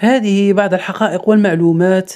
هذه بعض الحقائق والمعلومات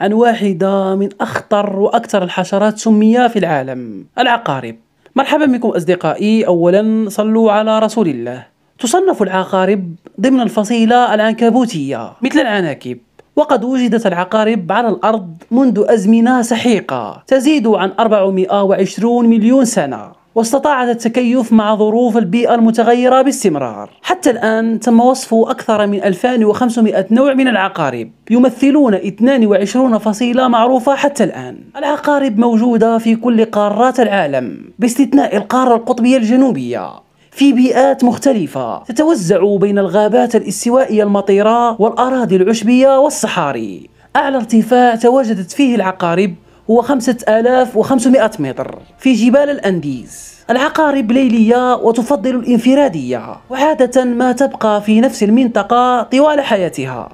عن واحدة من أخطر وأكثر الحشرات سمية في العالم العقارب مرحبا بكم أصدقائي أولا صلوا على رسول الله تصنف العقارب ضمن الفصيلة العنكبوتية مثل العناكب وقد وجدت العقارب على الأرض منذ أزمنة سحيقة تزيد عن 420 مليون سنة واستطاعت التكيف مع ظروف البيئة المتغيرة باستمرار حتى الآن تم وصف أكثر من 2500 نوع من العقارب يمثلون 22 فصيلة معروفة حتى الآن العقارب موجودة في كل قارات العالم باستثناء القارة القطبية الجنوبية في بيئات مختلفة تتوزع بين الغابات الاستوائية المطيرة والأراضي العشبية والصحاري أعلى ارتفاع تواجدت فيه العقارب هو 5500 متر في جبال الأنديز العقارب ليلية وتفضل الانفرادية وعادة ما تبقى في نفس المنطقة طوال حياتها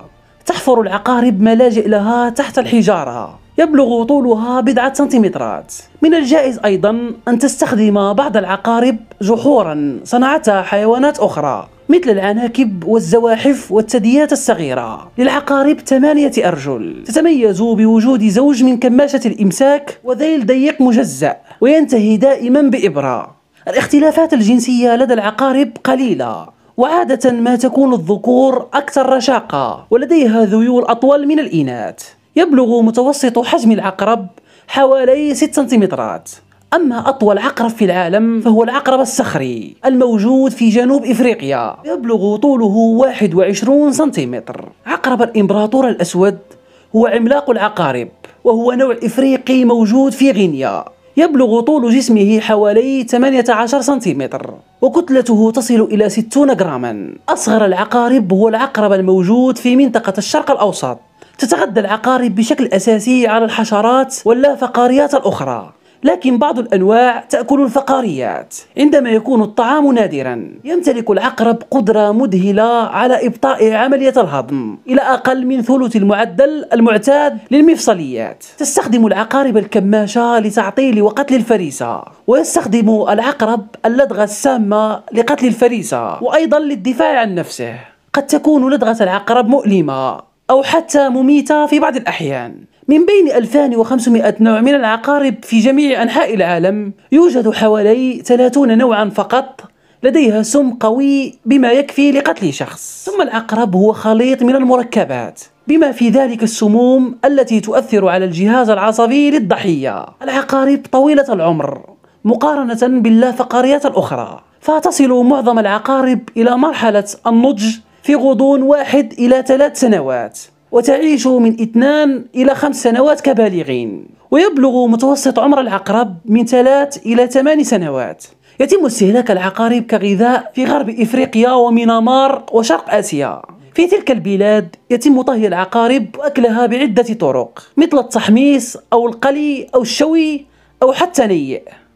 تحفر العقارب ملاجئ لها تحت الحجارة يبلغ طولها بضعة سنتيمترات من الجائز أيضا أن تستخدم بعض العقارب جحورا صنعتها حيوانات أخرى مثل العناكب والزواحف والثدييات الصغيرة للعقارب ثمانية أرجل تتميز بوجود زوج من كماشة الإمساك وذيل ضيق مجزأ وينتهي دائما بإبرة الاختلافات الجنسية لدى العقارب قليلة وعادة ما تكون الذكور أكثر رشاقة ولديها ذيول أطول من الإناث يبلغ متوسط حجم العقرب حوالي 6 سنتيمترات أما أطول عقرب في العالم فهو العقرب الصخري الموجود في جنوب إفريقيا يبلغ طوله 21 سنتيمتر عقرب الإمبراطور الأسود هو عملاق العقارب وهو نوع إفريقي موجود في غينيا يبلغ طول جسمه حوالي 18 سنتيمتر وكتلته تصل إلى 60 جراما أصغر العقارب هو العقرب الموجود في منطقة الشرق الأوسط تتغذى العقارب بشكل أساسي على الحشرات واللافقاريات الأخرى لكن بعض الأنواع تأكل الفقاريات عندما يكون الطعام نادرا يمتلك العقرب قدرة مذهلة على إبطاء عملية الهضم إلى أقل من ثلث المعدل المعتاد للمفصليات تستخدم العقارب الكماشة لتعطيل وقتل الفريسة ويستخدم العقرب اللدغة السامة لقتل الفريسة وأيضا للدفاع عن نفسه قد تكون لدغة العقرب مؤلمة أو حتى مميتة في بعض الأحيان من بين 2500 نوع من العقارب في جميع أنحاء العالم يوجد حوالي 30 نوعا فقط لديها سم قوي بما يكفي لقتل شخص ثم العقرب هو خليط من المركبات بما في ذلك السموم التي تؤثر على الجهاز العصبي للضحية العقارب طويلة العمر مقارنة باللافقاريات الأخرى فتصل معظم العقارب إلى مرحلة النضج في غضون واحد إلى ثلاث سنوات وتعيش من اثنان إلى خمس سنوات كبالغين ويبلغ متوسط عمر العقرب من ثلاث إلى ثمان سنوات يتم استهلاك العقارب كغذاء في غرب إفريقيا ومينامار وشرق آسيا في تلك البلاد يتم طهي العقارب وأكلها بعدة طرق مثل التحميص أو القلي أو الشوي أو حتى نيئ